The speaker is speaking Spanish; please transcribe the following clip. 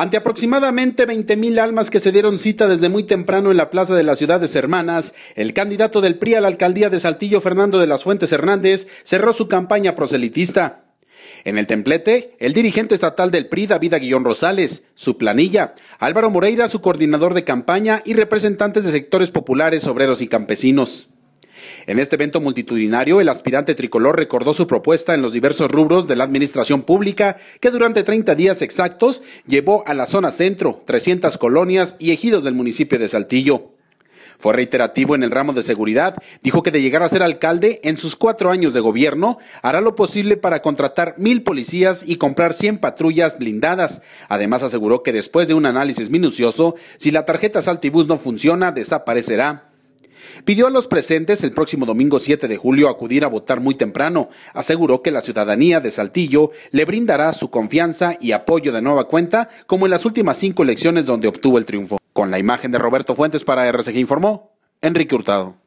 Ante aproximadamente 20.000 almas que se dieron cita desde muy temprano en la plaza de las ciudades hermanas, el candidato del PRI a la alcaldía de Saltillo, Fernando de las Fuentes Hernández, cerró su campaña proselitista. En el templete, el dirigente estatal del PRI, David Aguillón Rosales, su planilla, Álvaro Moreira, su coordinador de campaña y representantes de sectores populares, obreros y campesinos. En este evento multitudinario, el aspirante tricolor recordó su propuesta en los diversos rubros de la administración pública que durante 30 días exactos llevó a la zona centro, 300 colonias y ejidos del municipio de Saltillo. Fue reiterativo en el ramo de seguridad. Dijo que de llegar a ser alcalde, en sus cuatro años de gobierno, hará lo posible para contratar mil policías y comprar 100 patrullas blindadas. Además, aseguró que después de un análisis minucioso, si la tarjeta Saltibus no funciona, desaparecerá. Pidió a los presentes el próximo domingo 7 de julio acudir a votar muy temprano. Aseguró que la ciudadanía de Saltillo le brindará su confianza y apoyo de nueva cuenta, como en las últimas cinco elecciones donde obtuvo el triunfo. Con la imagen de Roberto Fuentes para RCG informó Enrique Hurtado.